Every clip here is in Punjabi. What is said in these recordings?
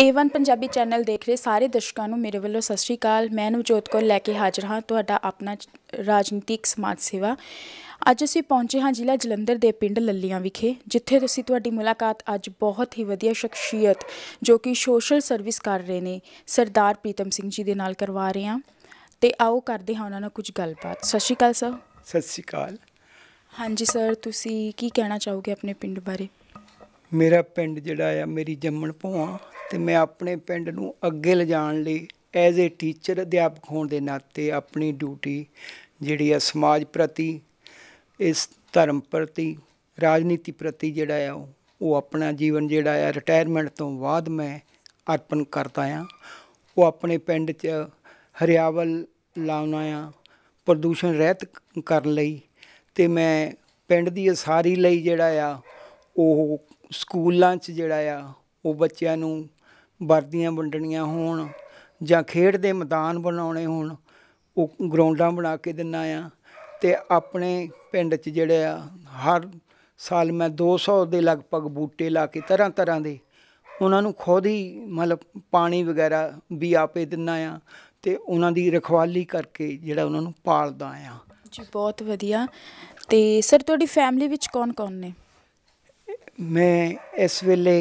A1 ਪੰਜਾਬੀ ਚੈਨਲ ਦੇਖ ਰਹੇ ਸਾਰੇ ਦਰਸ਼ਕਾਂ ਨੂੰ ਮੇਰੇ ਵੱਲੋਂ ਸਤਿ ਸ਼੍ਰੀ ਅਕਾਲ ਮੈਂ ਨਵਜੋਤ ਕੌਰ ਲੈ ਕੇ ਹਾਜ਼ਰ ਹਾਂ ਤੁਹਾਡਾ ਆਪਣਾ ਰਾਜਨੀਤਿਕ ਸਮਾਜ ਸੇਵਾ ਅੱਜ ਅਸੀਂ ਪਹੁੰਚੇ ਹਾਂ ਜ਼ਿਲ੍ਹਾ ਜਲੰਧਰ ਦੇ ਪਿੰਡ ਲੱਲੀਆਂ ਵਿਖੇ ਜਿੱਥੇ ਤੁਸੀਂ ਤੁਹਾਡੀ ਮੁਲਾਕਾਤ ਅੱਜ ਬਹੁਤ ਹੀ ਵਧੀਆ ਸ਼ਖਸੀਅਤ ਜੋ ਕਿ ਸੋਸ਼ਲ ਸਰਵਿਸ ਕਰ ਰਹੇ ਨੇ ਸਰਦਾਰ ਪ੍ਰੀਤਮ ਸਿੰਘ ਜੀ ਦੇ ਨਾਲ ਕਰਵਾ ਰਹੇ ਹਾਂ ਤੇ ਆਓ ਕਰਦੇ ਹਾਂ ਉਹਨਾਂ ਨਾਲ ਕੁਝ ਗੱਲਬਾਤ ਸਤਿ ਸ਼੍ਰੀ ਅਕਾਲ ਸਰ ਸਤਿ ਸ਼੍ਰੀ ਅਕਾਲ ਹਾਂਜੀ ਸਰ ਤੁਸੀਂ ਕੀ ਕਹਿਣਾ ਚਾਹੋਗੇ ਆਪਣੇ ਪਿੰਡ ਬਾਰੇ ਮੇਰਾ ਪਿੰਡ ਜਿਹੜਾ ਆ ਮੇਰੀ ਜੰਮਣ ਭੋਆ ਤੇ ਮੈਂ ਆਪਣੇ ਪਿੰਡ ਨੂੰ ਅੱਗੇ ਲਿਜਾਣ ਲਈ ਐਜ਼ ਏ ਟੀਚਰ ਅਧਿਆਪਕ ਹੋਣ ਦੇ ਨਾਤੇ ਆਪਣੀ ਡਿਊਟੀ ਜਿਹੜੀ ਆ ਸਮਾਜ ਪ੍ਰਤੀ ਇਸ ਧਰਮ ਪ੍ਰਤੀ ਰਾਜਨੀਤੀ ਪ੍ਰਤੀ ਜਿਹੜਾ ਆ ਉਹ ਆਪਣਾ ਜੀਵਨ ਜਿਹੜਾ ਆ ਰਿਟਾਇਰਮੈਂਟ ਤੋਂ ਬਾਅਦ ਮੈਂ ਅਰਪਣ ਕਰਦਾ ਆ ਉਹ ਆਪਣੇ ਪਿੰਡ 'ਚ ਹਰਿਆਵਲ ਲਾਉਣਾ ਆ ਪ੍ਰਦੂਸ਼ਣ ਰਹਿਤ ਕਰਨ ਲਈ ਤੇ ਮੈਂ ਪਿੰਡ ਦੀ ਸਾਰੀ ਲਈ ਜਿਹੜਾ ਆ ਉਹ ਸਕੂਲਾਂ 'ਚ ਜਿਹੜਾ ਆ ਉਹ ਬੱਚਿਆਂ ਨੂੰ ਵਰਦੀਆਂ ਵੰਡਣੀਆਂ ਹੋਣ ਜਾਂ ਖੇਡ ਦੇ ਮੈਦਾਨ ਬਣਾਉਣੇ ਹੋਣ ਉਹ ਗਰਾਊਂਡਾਂ ਬਣਾ ਕੇ ਦਿੰਨਾ ਆ ਤੇ ਆਪਣੇ ਪਿੰਡ 'ਚ ਜਿਹੜੇ ਆ ਹਰ ਸਾਲ ਮੈਂ 200 ਦੇ ਲਗਭਗ ਬੂਟੇ ਲਾ ਕੇ ਤਰ੍ਹਾਂ ਤਰ੍ਹਾਂ ਦੇ ਉਹਨਾਂ ਨੂੰ ਖੁਦ ਹੀ ਮਤਲਬ ਪਾਣੀ ਵਗੈਰਾ ਵੀ ਆਪੇ ਦਿੰਨਾ ਆ ਤੇ ਉਹਨਾਂ ਦੀ ਰਖਵਾਲੀ ਕਰਕੇ ਜਿਹੜਾ ਉਹਨਾਂ ਨੂੰ ਪਾਲਦਾ ਆ ਜੀ ਬਹੁਤ ਵਧੀਆ ਤੇ ਸਰ ਤੁਹਾਡੀ ਫੈਮਿਲੀ ਵਿੱਚ ਕੌਣ ਕੌਣ ਨੇ ਮੈਂ ਇਸ ਵੇਲੇ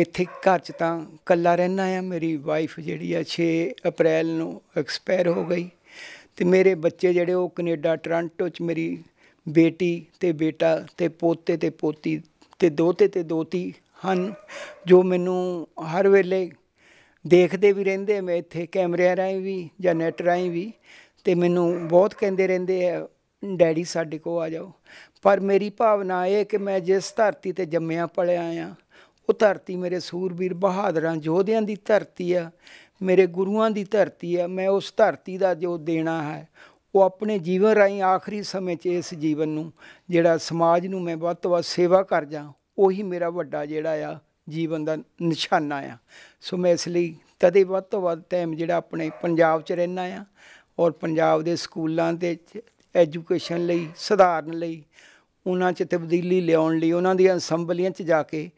ਇੱਥੇ ਘਰ 'ਚ ਤਾਂ ਇਕੱਲਾ ਰਹਿਣਾ ਆ ਮੇਰੀ ਵਾਈਫ ਜਿਹੜੀ ਆ 6 ਅਪ੍ਰੈਲ ਨੂੰ ਐਕਸਪਾਇਰ ਹੋ ਗਈ ਤੇ ਮੇਰੇ ਬੱਚੇ ਜਿਹੜੇ ਉਹ ਕੈਨੇਡਾ ਟੋਰਾਂਟੋ 'ਚ ਮੇਰੀ ਬੇਟੀ ਤੇ ਬੇਟਾ ਤੇ ਪੋਤੇ ਤੇ ਪੋਤੀ ਤੇ ਦੋਤੇ ਤੇ ਦੋਤੀ ਹਨ ਜੋ ਮੈਨੂੰ ਹਰ ਵੇਲੇ ਦੇਖਦੇ ਵੀ ਰਹਿੰਦੇ ਮੈਂ ਇੱਥੇ ਕੈਮਰਿਆਂ ਰਾਹੀਂ ਵੀ ਜਾਂ ਨੈਟ ਰਾਹੀਂ ਵੀ ਤੇ ਮੈਨੂੰ ਬਹੁਤ ਕਹਿੰਦੇ ਰਹਿੰਦੇ ਆ ਡੈਡੀ ਸਾਡੇ ਕੋ ਆ ਜਾਓ ਪਰ ਮੇਰੀ ਭਾਵਨਾ ਇਹ ਕਿ ਮੈਂ ਜਿਸ ਧਰਤੀ ਤੇ ਜੰਮਿਆ ਪਲਿਆ ਆ ਉਹ ਧਰਤੀ ਮੇਰੇ ਸੂਰਬੀਰ ਬਹਾਦਰਾਂ ਜੋਧਿਆਂ ਦੀ ਧਰਤੀ ਆ ਮੇਰੇ ਗੁਰੂਆਂ ਦੀ ਧਰਤੀ ਆ ਮੈਂ ਉਸ ਧਰਤੀ ਦਾ ਜੋ ਦੇਣਾ ਹੈ ਉਹ ਆਪਣੇ ਜੀਵਨ ਰਾਹੀਂ ਆਖਰੀ ਸਮੇਂ 'ਚ ਇਸ ਜੀਵਨ ਨੂੰ ਜਿਹੜਾ ਸਮਾਜ ਨੂੰ ਮੈਂ ਵੱਧ ਤੋਂ ਵੱਧ ਸੇਵਾ ਕਰ ਜਾ ਉਹੀ ਮੇਰਾ ਵੱਡਾ ਜਿਹੜਾ ਆ ਜੀਵਨ ਦਾ ਨਿਸ਼ਾਨਾ ਆ ਸੋ ਮੈਂ ਇਸ ਲਈ ਕਦੇ ਵੱਧ ਤੋਂ ਵੱਧ ਟਾਈਮ ਜਿਹੜਾ ਆਪਣੇ ਪੰਜਾਬ 'ਚ ਰਹਿਣਾ ਆ ਔਰ ਪੰਜਾਬ ਦੇ ਸਕੂਲਾਂ ਦੇ ਐਜੂਕੇਸ਼ਨ ਲਈ ਸੁਧਾਰਨ ਲਈ ਉਹਨਾਂ 'ਚ ਤਬਦੀਲੀ ਲਿਆਉਣ ਲਈ ਉਹਨਾਂ ਦੀਆਂ ਅਸੈਂਬਲੀਆਂ 'ਚ ਜਾ ਕੇ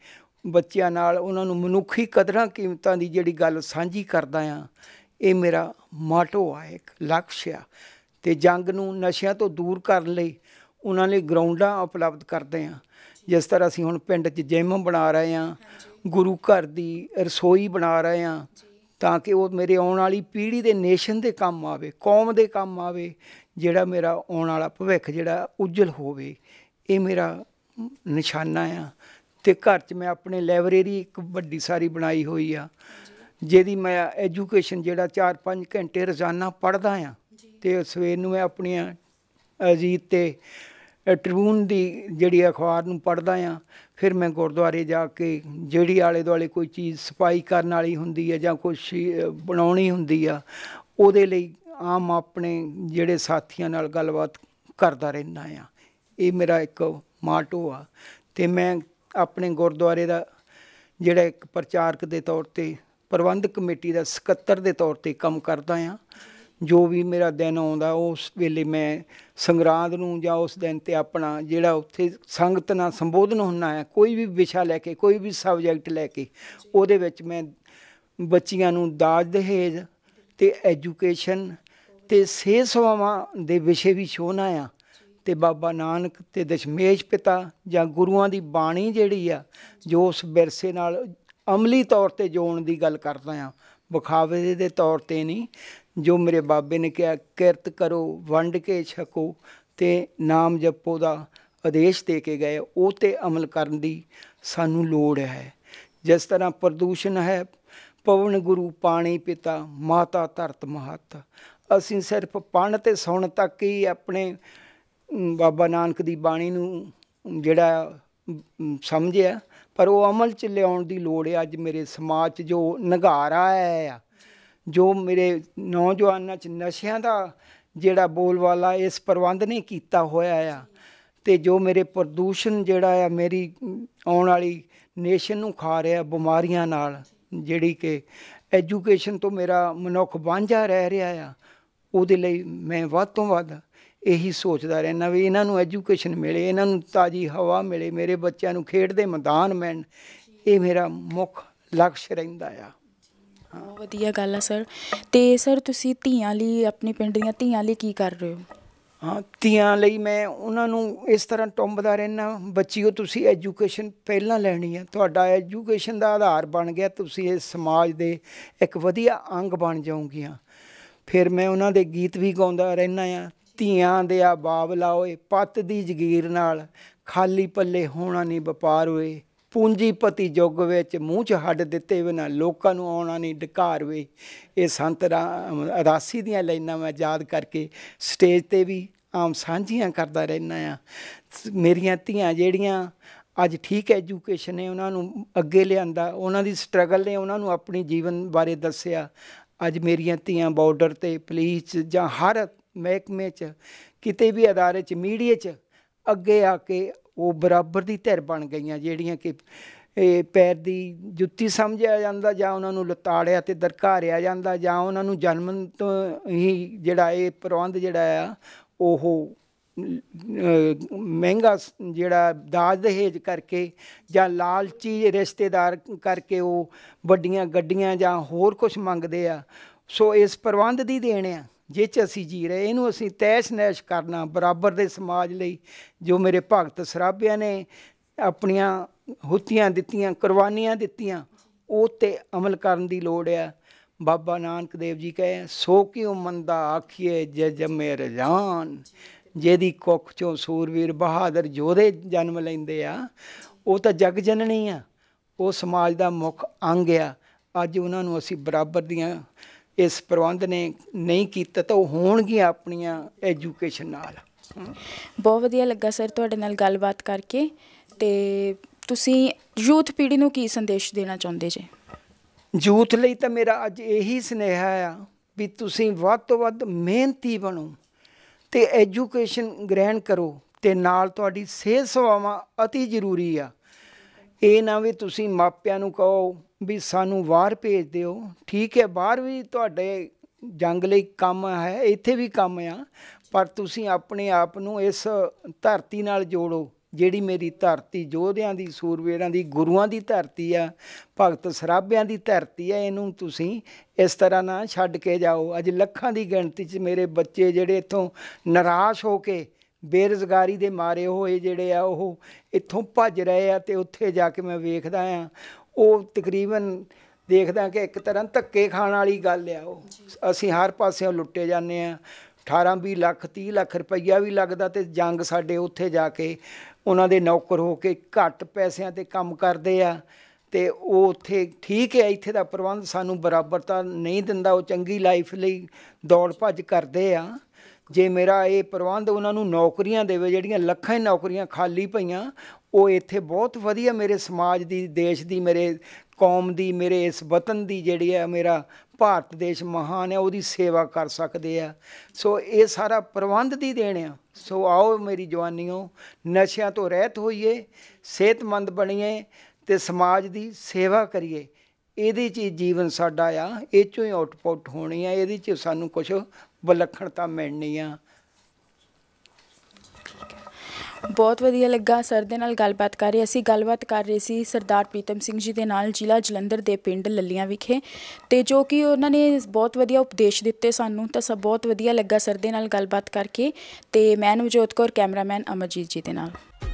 ਬੱਚਿਆਂ ਨਾਲ ਉਹਨਾਂ ਨੂੰ ਮਨੁੱਖੀ ਕਦਰਾਂ ਕੀਮਤਾਂ ਦੀ ਜਿਹੜੀ ਗੱਲ ਸਾਂਝੀ ਕਰਦਾ ਆ ਇਹ ਮੇਰਾ ਮਾਟੋ ਆ ਇੱਕ ਲਕਸ਼ ਆ ਤੇ ਜੰਗ ਨੂੰ ਨਸ਼ਿਆਂ ਤੋਂ ਦੂਰ ਕਰਨ ਲਈ ਉਹਨਾਂ ਲਈ ਗਰਾਊਂਡਾਂ ਉਪਲਬਧ ਕਰਦੇ ਆ ਜਿਸ ਤਰ੍ਹਾਂ ਅਸੀਂ ਹੁਣ ਪਿੰਡ 'ਚ ਜਿਮ ਬਣਾ ਰਹੇ ਆ ਗੁਰੂ ਘਰ ਦੀ ਰਸੋਈ ਬਣਾ ਰਹੇ ਆ ਤਾਂ ਕਿ ਉਹ ਮੇਰੇ ਆਉਣ ਵਾਲੀ ਪੀੜ੍ਹੀ ਦੇ ਨੇਸ਼ਨ ਦੇ ਕੰਮ ਆਵੇ ਕੌਮ ਦੇ ਕੰਮ ਆਵੇ ਜਿਹੜਾ ਮੇਰਾ ਆਉਣ ਵਾਲਾ ਭਵਿੱਖ ਜਿਹੜਾ ਉਜਲ ਹੋਵੇ ਇਹ ਮੇਰਾ ਨਿਸ਼ਾਨਾ ਆ ਤੇ ਘਰ 'ਚ ਮੈਂ ਆਪਣੇ ਲਾਇਬ੍ਰੇਰੀ ਇੱਕ ਵੱਡੀ ਸਾਰੀ ਬਣਾਈ ਹੋਈ ਆ ਜਿਹਦੀ ਮੈਂ ਐਜੂਕੇਸ਼ਨ ਜਿਹੜਾ 4-5 ਘੰਟੇ ਰੋਜ਼ਾਨਾ ਪੜ੍ਹਦਾ ਆ ਤੇ ਸਵੇਰ ਨੂੰ ਮੈਂ ਆਪਣੀਆਂ ਅਜੀਤ ਤੇ ਟ੍ਰਿਬੂਨ ਦੀ ਜਿਹੜੀ ਅਖਬਾਰ ਨੂੰ ਪੜ੍ਹਦਾ ਆ ਫਿਰ ਮੈਂ ਗੁਰਦੁਆਰੇ ਜਾ ਕੇ ਜਿਹੜੀ ਆਲੇ ਦੁਆਲੇ ਕੋਈ ਚੀਜ਼ ਸਫਾਈ ਕਰਨ ਵਾਲੀ ਹੁੰਦੀ ਆ ਜਾਂ ਕੁਝ ਬਣਾਉਣੀ ਹੁੰਦੀ ਆ ਉਹਦੇ ਲਈ ਆਮ ਆਪਣੇ ਜਿਹੜੇ ਸਾਥੀਆਂ ਨਾਲ ਗੱਲਬਾਤ ਕਰਦਾ ਰਹਿੰਦਾ ਆ ਇਹ ਮੇਰਾ ਇੱਕ ਮਾਟੋ ਆ ਤੇ ਮੈਂ ਆਪਣੇ ਗੁਰਦੁਆਰੇ ਦਾ ਜਿਹੜਾ ਇੱਕ ਪ੍ਰਚਾਰਕ ਦੇ ਤੌਰ ਤੇ ਪ੍ਰਬੰਧਕ ਕਮੇਟੀ ਦਾ ਸਕੱਤਰ ਦੇ ਤੌਰ ਤੇ ਕੰਮ ਕਰਦਾ ਆ ਜੋ ਵੀ ਮੇਰਾ ਦਿਨ ਆਉਂਦਾ ਉਸ ਵੇਲੇ ਮੈਂ ਸੰਗਰਾਂਦ ਨੂੰ ਜਾਂ ਉਸ ਦਿਨ ਤੇ ਆਪਣਾ ਜਿਹੜਾ ਉੱਥੇ ਸੰਗਤ ਨਾਲ ਸੰਬੋਧਨ ਹੁੰਨਾ ਹੈ ਕੋਈ ਵੀ ਵਿਸ਼ਾ ਲੈ ਕੇ ਕੋਈ ਵੀ ਸਬਜੈਕਟ ਲੈ ਕੇ ਉਹਦੇ ਵਿੱਚ ਮੈਂ ਬੱਚੀਆਂ ਨੂੰ ਦਾਜ ਦਹੇਜ ਤੇ ਐਜੂਕੇਸ਼ਨ ਤੇ ਸੇ ਸਵਾਵਾਂ ਦੇ ਵਿਸ਼ੇ ਵੀ ਸ਼ੋਨਾ ਆ ਤੇ ਬਾਬਾ ਨਾਨਕ ਤੇ ਦਸ਼ਮੇਸ਼ ਪਿਤਾ ਜਾਂ ਗੁਰੂਆਂ ਦੀ ਬਾਣੀ ਜਿਹੜੀ ਆ ਜੋ ਉਸ ਵਿਰਸੇ ਨਾਲ ਅਮਲੀ ਤੌਰ ਤੇ ਜੋੜਨ ਦੀ ਗੱਲ ਕਰਦਾ ਆ ਵਿਖਾਵੇ ਦੇ ਤੌਰ ਤੇ ਨਹੀਂ ਜੋ ਮੇਰੇ ਬਾਬੇ ਨੇ ਕਿਹਾ ਕਿਰਤ ਕਰੋ ਵੰਡ ਕੇ ਛਕੋ ਤੇ ਨਾਮ ਜਪੋ ਦਾ ਆਦੇਸ਼ ਦੇ ਕੇ ਗਏ ਉਹ ਤੇ ਅਮਲ ਕਰਨ ਦੀ ਸਾਨੂੰ ਲੋੜ ਹੈ ਜਿਸ ਤਰ੍ਹਾਂ ਪ੍ਰਦੂਸ਼ਣ ਹੈ ਪਵਨ ਗੁਰੂ ਪਾਣੀ ਪਿਤਾ ਮਾਤਾ ਧਰਤ ਮਹਤ ਅਸੀਂ ਸਿਰਫ ਪੜਨ ਤੇ ਸੁਣ ਤੱਕ ਹੀ ਆਪਣੇ ਬਾਬਾ ਨਾਨਕ ਦੀ ਬਾਣੀ ਨੂੰ ਜਿਹੜਾ ਸਮਝਿਆ ਪਰ ਉਹ ਅਮਲ 'ਚ ਲਿਆਉਣ ਦੀ ਲੋੜ ਹੈ ਅੱਜ ਮੇਰੇ ਸਮਾਜ 'ਚ ਜੋ ਨਗਾਰਾ ਆ ਜੋ ਮੇਰੇ ਨੌਜਵਾਨਾਂ 'ਚ ਨਸ਼ਿਆਂ ਦਾ ਜਿਹੜਾ ਬੋਲਵਾਲਾ ਇਸ ਪ੍ਰਬੰਧ ਨੇ ਕੀਤਾ ਹੋਇਆ ਆ ਤੇ ਜੋ ਮੇਰੇ ਪ੍ਰਦੂਸ਼ਣ ਜਿਹੜਾ ਆ ਮੇਰੀ ਆਉਣ ਵਾਲੀ ਨੇਸ਼ਨ ਨੂੰ ਖਾ ਰਿਹਾ ਬਿਮਾਰੀਆਂ ਨਾਲ ਜਿਹੜੀ ਕਿ ਐਜੂਕੇਸ਼ਨ ਤੋਂ ਮੇਰਾ ਮਨੁੱਖ ਵਾਂਝਾ ਰਹਿ ਰਿਹਾ ਆ ਉਹਦੇ ਲਈ ਮੈਂ ਵੱਧ ਤੋਂ ਵੱਧ ਇਹੀ ਸੋਚਦਾ ਰਹਿਣਾ ਵੀ ਇਹਨਾਂ ਨੂੰ ਐਜੂਕੇਸ਼ਨ ਮਿਲੇ ਇਹਨਾਂ ਨੂੰ ਤਾਜੀ ਹਵਾ ਮਿਲੇ ਮੇਰੇ ਬੱਚਿਆਂ ਨੂੰ ਖੇਡ ਦੇ ਮੈਦਾਨ ਮਿਲਣ ਇਹ ਮੇਰਾ ਮੁੱਖ ਲਕਸ਼ ਰਹਿੰਦਾ ਆ ਬਹੁਤ ਵਧੀਆ ਗੱਲ ਆ ਸਰ ਤੇ ਸਰ ਤੁਸੀਂ ਧੀਆਂ ਲਈ ਆਪਣੇ ਪਿੰਡ ਦੀਆਂ ਧੀਆਂ ਲਈ ਕੀ ਕਰ ਰਹੇ ਹੋ ਹਾਂ ਧੀਆਂ ਲਈ ਮੈਂ ਉਹਨਾਂ ਨੂੰ ਇਸ ਤਰ੍ਹਾਂ ਟੰਬਦਾ ਰਹਿਣਾ ਬੱਚੀਓ ਤੁਸੀਂ ਐਜੂਕੇਸ਼ਨ ਪਹਿਲਾਂ ਲੈਣੀ ਆ ਤੁਹਾਡਾ ਐਜੂਕੇਸ਼ਨ ਦਾ ਆਧਾਰ ਬਣ ਗਿਆ ਤੁਸੀਂ ਇਸ ਸਮਾਜ ਦੇ ਇੱਕ ਵਧੀਆ ਅੰਗ ਬਣ ਜਾਓਗੀਆਂ ਫਿਰ ਮੈਂ ਉਹਨਾਂ ਦੇ ਗੀਤ ਵੀ ਗਾਉਂਦਾ ਰਹਿਣਾ ਆ ਧੀਆਂ ਦੇ ਆ ਬਾਬਲਾ ਓਏ ਪੱਤ ਦੀ ਜ਼ਗੀਰ ਨਾਲ ਖਾਲੀ ਪੱਲੇ ਹੋਣਾ ਨਹੀਂ ਵਪਾਰ ਓਏ ਪੂੰਜੀਪਤੀ ਯੁੱਗ ਵਿੱਚ ਮੂੰਹ 'ਚ ਹੱਡ ਦਿੱਤੇ ਬਿਨਾ ਲੋਕਾਂ ਨੂੰ ਆਉਣਾ ਨਹੀਂ ਢਕਾਰ ਵੇ ਇਹ ਸੰਤ ਅਦਾਸੀ ਦੀਆਂ ਲਾਈਨਾਂ ਮੈਂ ਯਾਦ ਕਰਕੇ ਸਟੇਜ ਤੇ ਵੀ ਆਮ ਸਾਂਝੀਆਂ ਕਰਦਾ ਰਹਿਣਾ ਆ ਮੇਰੀਆਂ ਧੀਆਂ ਜਿਹੜੀਆਂ ਅੱਜ ਠੀਕ ਐਜੂਕੇਸ਼ਨ ਨੇ ਉਹਨਾਂ ਨੂੰ ਅੱਗੇ ਲਿਆਂਦਾ ਉਹਨਾਂ ਦੀ ਸਟਰਗਲ ਨੇ ਉਹਨਾਂ ਨੂੰ ਆਪਣੀ ਜੀਵਨ ਬਾਰੇ ਦੱਸਿਆ ਅੱਜ ਮੇਰੀਆਂ ਧੀਆਂ ਬਾਰਡਰ ਤੇ ਪੁਲਿਸ ਜਾਂ ਹਰ ਮਹਿਕਮੇ 'ਚ ਕਿਤੇ ਵੀ ਅਦਾਰੇ 'ਚ ਮੀਡੀਆ 'ਚ ਅੱਗੇ ਆ ਕੇ ਉਹ ਬਰਾਬਰ ਦੀ ਧਿਰ ਬਣ ਗਈਆਂ ਜਿਹੜੀਆਂ ਕਿ ਇਹ ਪੈਰ ਦੀ ਜੁੱਤੀ ਸਮਝਿਆ ਜਾਂਦਾ ਜਾਂ ਉਹਨਾਂ ਨੂੰ ਲਤਾੜਿਆ ਤੇ ਦਰਕਾਰਿਆ ਜਾਂਦਾ ਜਾਂ ਉਹਨਾਂ ਨੂੰ ਜਨਮ ਤੋਂ ਹੀ ਜਿਹੜਾ ਇਹ ਪ੍ਰਬੰਧ ਜਿਹੜਾ ਆ ਉਹ ਮਹਿੰਗਾ ਜਿਹੜਾ ਦਾਜ ਦਹੇਜ ਕਰਕੇ ਜਾਂ ਲਾਲਚੀ ਰਿਸ਼ਤੇਦਾਰ ਕਰਕੇ ਉਹ ਵੱਡੀਆਂ ਗੱਡੀਆਂ ਜਾਂ ਹੋਰ ਕੁਝ ਮੰਗਦੇ ਆ ਸੋ ਇਸ ਪ੍ਰਬੰਧ ਦੀ ਦੇਣ ਆ ਜੇ ਚ ਅਸੀਂ ਜੀ ਰਹੇ ਇਹਨੂੰ ਅਸੀਂ ਤੈਸ਼ ਨੈਸ਼ ਕਰਨਾ ਬਰਾਬਰ ਦੇ ਸਮਾਜ ਲਈ ਜੋ ਮੇਰੇ ਭਗਤ ਸਰਾਭਿਆਂ ਨੇ ਆਪਣੀਆਂ ਹੁੱਤੀਆਂ ਦਿੱਤੀਆਂ ਕੁਰਬਾਨੀਆਂ ਦਿੱਤੀਆਂ ਉਹ ਤੇ ਅਮਲ ਕਰਨ ਦੀ ਲੋੜ ਆ ਬਾਬਾ ਨਾਨਕ ਦੇਵ ਜੀ ਕਹੇ ਸੋ ਕਿਉ ਮੰਦਾ ਆਖੀਏ ਜਜ ਮੇਰ ਜਾਨ ਜਿਹਦੀ ਕੁੱਖ ਚੋਂ ਸੂਰਵੀਰ ਬਹਾਦਰ ਜੋਦੇ ਜਨਮ ਲੈਂਦੇ ਆ ਉਹ ਤਾਂ ਜਗ ਜਨਣੀ ਆ ਉਹ ਸਮਾਜ ਦਾ ਮੁੱਖ ਅੰਗ ਆ ਅੱਜ ਉਹਨਾਂ ਨੂੰ ਅਸੀਂ ਬਰਾਬਰ ਦੀਆਂ ਇਸ ਪ੍ਰਬੰਧ ਨੇ ਨਹੀਂ ਕੀਤਾ ਤਾਂ ਉਹ ਹੋਣਗੇ ਆਪਣੀਆਂ ਐਜੂਕੇਸ਼ਨ ਨਾਲ ਬਹੁਤ ਵਧੀਆ ਲੱਗਾ ਸਰ ਤੁਹਾਡੇ ਨਾਲ ਗੱਲਬਾਤ ਕਰਕੇ ਤੇ ਤੁਸੀਂ ਯੂਥ ਪੀੜ੍ਹੀ ਨੂੰ ਕੀ ਸੰਦੇਸ਼ ਦੇਣਾ ਚਾਹੁੰਦੇ ਜੇ ਯੂਥ ਲਈ ਤਾਂ ਮੇਰਾ ਅੱਜ ਇਹੀ ਸੁਨੇਹਾ ਆ ਵੀ ਤੁਸੀਂ ਵੱਧ ਤੋਂ ਵੱਧ ਮਿਹਨਤੀ ਬਣੋ ਤੇ ਐਜੂਕੇਸ਼ਨ ਗ੍ਰਹਿਣ ਕਰੋ ਤੇ ਨਾਲ ਤੁਹਾਡੀ ਸਿਹਤ ਸੇਵਾਵਾਂ অতি ਜ਼ਰੂਰੀ ਆ ਇਹ ਨਾ ਵੀ ਤੁਸੀਂ ਮਾਪਿਆਂ ਨੂੰ ਕਹੋ ਵੀ ਸਾਨੂੰ ਬਾਹਰ ਭੇਜ ਦਿਓ ਠੀਕ ਹੈ ਬਾਹਰ ਵੀ ਤੁਹਾਡੇ ਜੰਗ ਲਈ ਕੰਮ ਹੈ ਇੱਥੇ ਵੀ ਕੰਮ ਆ ਪਰ ਤੁਸੀਂ ਆਪਣੇ ਆਪ ਨੂੰ ਇਸ ਧਰਤੀ ਨਾਲ ਜੋੜੋ ਜਿਹੜੀ ਮੇਰੀ ਧਰਤੀ ਜੋਧਿਆਂ ਦੀ ਸੂਰਵੀਰਾਂ ਦੀ ਗੁਰੂਆਂ ਦੀ ਧਰਤੀ ਆ ਭਗਤ ਸਰਾਭਿਆਂ ਦੀ ਧਰਤੀ ਆ ਇਹਨੂੰ ਤੁਸੀਂ ਇਸ ਤਰ੍ਹਾਂ ਨਾ ਛੱਡ ਕੇ ਜਾਓ ਅੱਜ ਲੱਖਾਂ ਦੀ ਗਿਣਤੀ 'ਚ ਮੇਰੇ ਬੱਚੇ ਜਿਹੜੇ ਇੱਥੋਂ ਨਿਰਾਸ਼ ਹੋ ਕੇ ਬੇਰਜ਼ਗਾਰੀ ਦੇ ਮਾਰੇ ਹੋਏ ਜਿਹੜੇ ਆ ਉਹ ਇੱਥੋਂ ਭੱਜ ਰਹੇ ਆ ਤੇ ਉੱਥੇ ਜਾ ਕੇ ਮੈਂ ਵੇਖਦਾ ਆ ਉਹ ਤਕਰੀਬਨ ਦੇਖਦਾ ਕਿ ਇੱਕ ਤਰ੍ਹਾਂ ਧੱਕੇ ਖਾਣ ਵਾਲੀ ਗੱਲ ਆ ਉਹ ਅਸੀਂ ਹਰ ਪਾਸਿਓਂ ਲੁੱਟੇ ਜਾਂਦੇ ਆ 18 20 ਲੱਖ 30 ਲੱਖ ਰੁਪਈਆ ਵੀ ਲੱਗਦਾ ਤੇ ਜੰਗ ਸਾਡੇ ਉੱਥੇ ਜਾ ਕੇ ਉਹਨਾਂ ਦੇ ਨੌਕਰ ਹੋ ਕੇ ਘੱਟ ਪੈਸਿਆਂ ਤੇ ਕੰਮ ਕਰਦੇ ਆ ਤੇ ਉਹ ਉੱਥੇ ਠੀਕ ਹੈ ਇੱਥੇ ਦਾ ਪ੍ਰਬੰਧ ਸਾਨੂੰ ਬਰਾਬਰਤਾ ਨਹੀਂ ਦਿੰਦਾ ਉਹ ਚੰਗੀ ਲਾਈਫ ਲਈ ਦੌੜ ਭੱਜ ਕਰਦੇ ਆ ਜੇ ਮੇਰਾ ਇਹ ਪ੍ਰਬੰਧ ਉਹਨਾਂ ਨੂੰ ਨੌਕਰੀਆਂ ਦੇਵੇ ਜਿਹੜੀਆਂ ਲੱਖਾਂ ਹੀ ਨੌਕਰੀਆਂ ਖਾਲੀ ਪਈਆਂ ਉਹ ਇੱਥੇ ਬਹੁਤ ਵਧੀਆ ਮੇਰੇ ਸਮਾਜ ਦੀ ਦੇਸ਼ ਦੀ ਮੇਰੇ ਕੌਮ ਦੀ ਮੇਰੇ ਇਸ ਵਤਨ ਦੀ ਜਿਹੜੀ ਹੈ ਮੇਰਾ ਭਾਰਤ ਦੇਸ਼ ਮਹਾਨ ਹੈ ਉਹਦੀ ਸੇਵਾ ਕਰ ਸਕਦੇ ਆ ਸੋ ਇਹ ਸਾਰਾ ਪ੍ਰਬੰਧ ਦੀ ਦੇਣ ਆ ਸੋ ਆਓ ਮੇਰੀ ਜਵਾਨੀਓ ਨਸ਼ਿਆਂ ਤੋਂ ਰਹਿਤ ਹੋਈਏ ਸਿਹਤਮੰਦ ਬਣੀਏ ਤੇ ਸਮਾਜ ਦੀ ਸੇਵਾ ਕਰੀਏ ਇਹਦੇ 'ਚ ਜੀਵਨ ਸਾਡਾ ਆ ਇਹ ਚੋਂ ਹੀ ਆਊਟਪੁੱਟ ਹੋਣੀ ਆ ਇਹਦੇ 'ਚ ਸਾਨੂੰ ਕੁਝ ਵਿਲੱਖਣਤਾ ਮਿਲਣੀ ਆ ਬਹੁਤ ਵਧੀਆ ਲੱਗਾ ਸਰ ਦੇ ਨਾਲ ਗੱਲਬਾਤ ਕਰ ਰਹੀ ਅਸੀਂ ਗੱਲਬਾਤ ਕਰ ਰਹੇ ਸੀ ਸਰਦਾਰ ਪ੍ਰੀਤਮ ਸਿੰਘ ਜੀ ਦੇ ਨਾਲ ਜ਼ਿਲ੍ਹਾ ਜਲੰਧਰ ਦੇ ਪਿੰਡ ਲੱਲੀਆਂ ਵਿਖੇ ਤੇ ਜੋ ਕਿ ਉਹਨਾਂ ਨੇ ਬਹੁਤ ਵਧੀਆ ਉਪਦੇਸ਼ ਦਿੱਤੇ ਸਾਨੂੰ ਤਾਂ ਸਭ ਬਹੁਤ ਵਧੀਆ ਲੱਗਾ ਸਰ ਦੇ ਨਾਲ ਗੱਲਬਾਤ ਕਰਕੇ ਤੇ ਮੈਂ ਨਵਜੋਤ ਕੌਰ ਕੈਮਰਾਮੈਨ ਅਮਰਜੀਤ ਜੀ ਦੇ ਨਾਲ